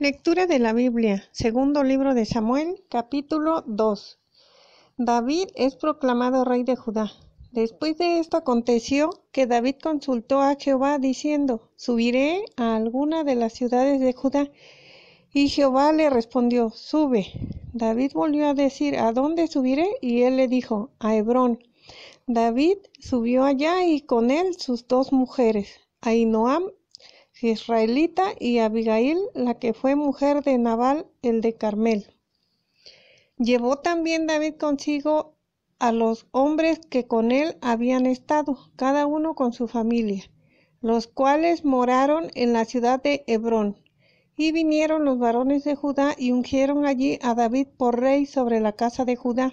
Lectura de la Biblia, segundo libro de Samuel, capítulo 2. David es proclamado rey de Judá. Después de esto aconteció que David consultó a Jehová diciendo, subiré a alguna de las ciudades de Judá. Y Jehová le respondió, sube. David volvió a decir, ¿a dónde subiré? Y él le dijo, a Hebrón. David subió allá y con él sus dos mujeres, Ainoam israelita, y Abigail, la que fue mujer de Nabal, el de Carmel. Llevó también David consigo a los hombres que con él habían estado, cada uno con su familia, los cuales moraron en la ciudad de Hebrón. Y vinieron los varones de Judá y ungieron allí a David por rey sobre la casa de Judá.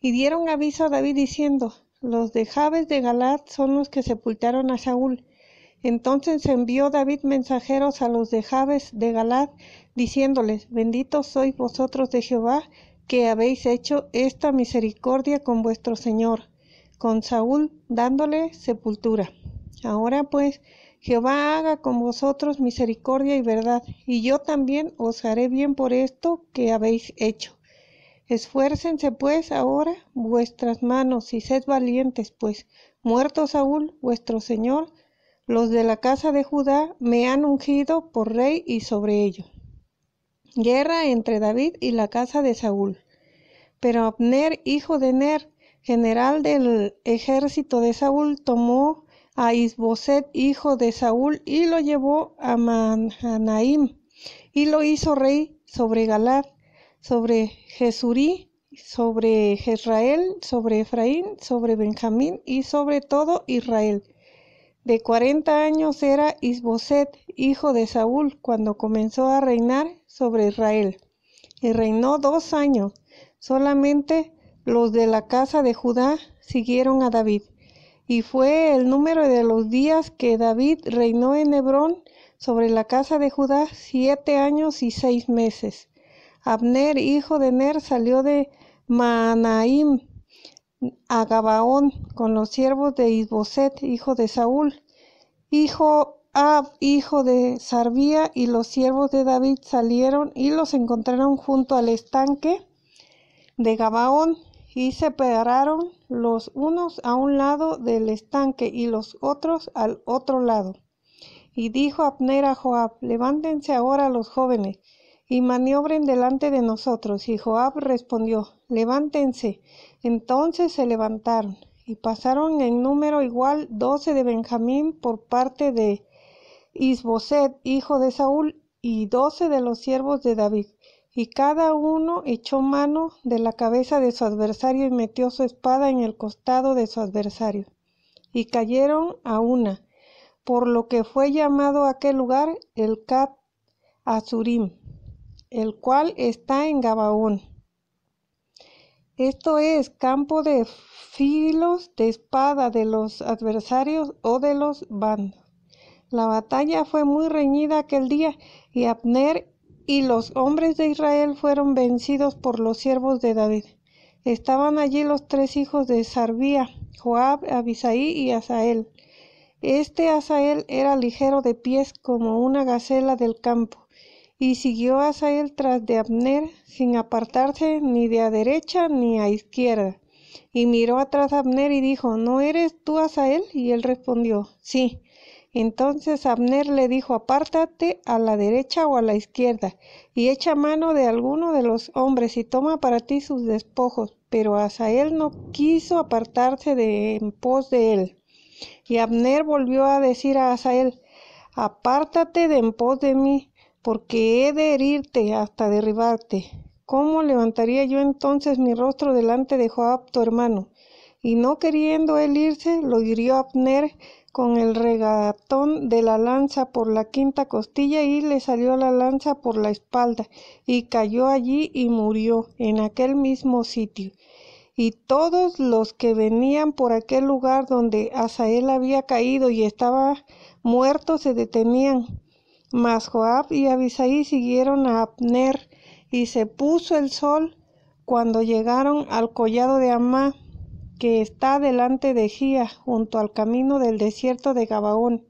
Y dieron aviso a David diciendo, los de Jabes de Galat son los que sepultaron a Saúl, entonces envió David mensajeros a los de Jabes de Galad, diciéndoles, Benditos sois vosotros de Jehová, que habéis hecho esta misericordia con vuestro Señor, con Saúl, dándole sepultura. Ahora pues, Jehová haga con vosotros misericordia y verdad, y yo también os haré bien por esto que habéis hecho. Esfuércense pues ahora vuestras manos y sed valientes, pues muerto Saúl, vuestro Señor, los de la casa de Judá me han ungido por rey y sobre ello. Guerra entre David y la casa de Saúl. Pero Abner, hijo de Ner, general del ejército de Saúl, tomó a Isboset, hijo de Saúl, y lo llevó a Mahanaim, y lo hizo rey sobre Galad, sobre Jesurí, sobre Jezrael, sobre Efraín, sobre Benjamín y sobre todo Israel de cuarenta años era Isboset, hijo de Saúl, cuando comenzó a reinar sobre Israel. Y reinó dos años. Solamente los de la casa de Judá siguieron a David. Y fue el número de los días que David reinó en Hebrón sobre la casa de Judá siete años y seis meses. Abner, hijo de Ner, salió de Maanaim a Gabaón con los siervos de Isboset, hijo de Saúl, hijo Ab, hijo de Sarvía, y los siervos de David salieron y los encontraron junto al estanque de Gabaón, y se los unos a un lado del estanque y los otros al otro lado. Y dijo Abner a Joab, levántense ahora los jóvenes, y maniobren delante de nosotros. Y Joab respondió, levántense. Entonces se levantaron y pasaron en número igual doce de Benjamín por parte de Isboset, hijo de Saúl, y doce de los siervos de David. Y cada uno echó mano de la cabeza de su adversario y metió su espada en el costado de su adversario. Y cayeron a una, por lo que fue llamado aquel lugar el Cat Azurim el cual está en Gabaón. Esto es campo de filos de espada de los adversarios o de los bandos. La batalla fue muy reñida aquel día y Abner y los hombres de Israel fueron vencidos por los siervos de David. Estaban allí los tres hijos de Sarbía, Joab, Abisaí y Asael. Este Asael era ligero de pies como una gacela del campo, y siguió Asael tras de Abner, sin apartarse ni de a derecha ni a izquierda. Y miró atrás a Abner y dijo, ¿no eres tú Asael? Y él respondió, sí. Entonces Abner le dijo, apártate a la derecha o a la izquierda, y echa mano de alguno de los hombres y toma para ti sus despojos. Pero Asael no quiso apartarse de, en pos de él. Y Abner volvió a decir a Asael, apártate de en pos de mí, porque he de herirte hasta derribarte. ¿Cómo levantaría yo entonces mi rostro delante de Joab tu hermano? Y no queriendo él irse, lo hirió Abner con el regatón de la lanza por la quinta costilla y le salió la lanza por la espalda, y cayó allí y murió en aquel mismo sitio. Y todos los que venían por aquel lugar donde Asael había caído y estaba muerto se detenían mas Joab y Abisaí siguieron a Abner, y se puso el sol cuando llegaron al collado de Amá, que está delante de Gía, junto al camino del desierto de Gabaón.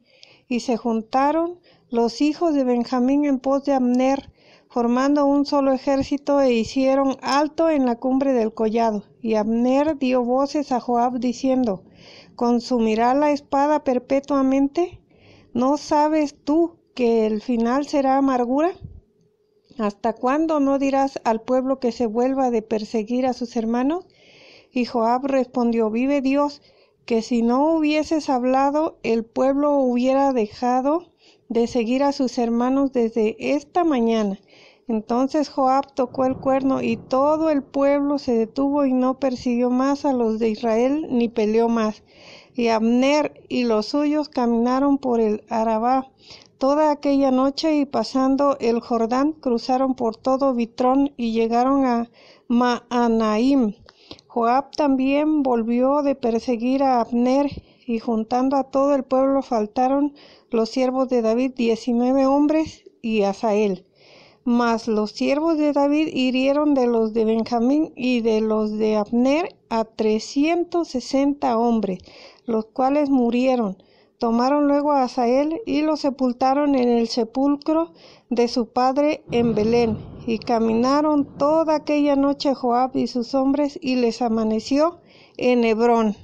Y se juntaron los hijos de Benjamín en pos de Abner, formando un solo ejército, e hicieron alto en la cumbre del collado. Y Abner dio voces a Joab diciendo, ¿Consumirá la espada perpetuamente? ¿No sabes tú que el final será amargura? ¿Hasta cuándo no dirás al pueblo que se vuelva de perseguir a sus hermanos? Y Joab respondió, vive Dios, que si no hubieses hablado, el pueblo hubiera dejado de seguir a sus hermanos desde esta mañana. Entonces Joab tocó el cuerno y todo el pueblo se detuvo y no persiguió más a los de Israel ni peleó más. Y Abner y los suyos caminaron por el Arabá Toda aquella noche y pasando el Jordán cruzaron por todo Bitrón y llegaron a Maanaim. Joab también volvió de perseguir a Abner y juntando a todo el pueblo faltaron los siervos de David diecinueve hombres y Asael. Mas los siervos de David hirieron de los de Benjamín y de los de Abner a trescientos sesenta hombres, los cuales murieron Tomaron luego a Asael y lo sepultaron en el sepulcro de su padre en Belén. Y caminaron toda aquella noche Joab y sus hombres y les amaneció en Hebrón.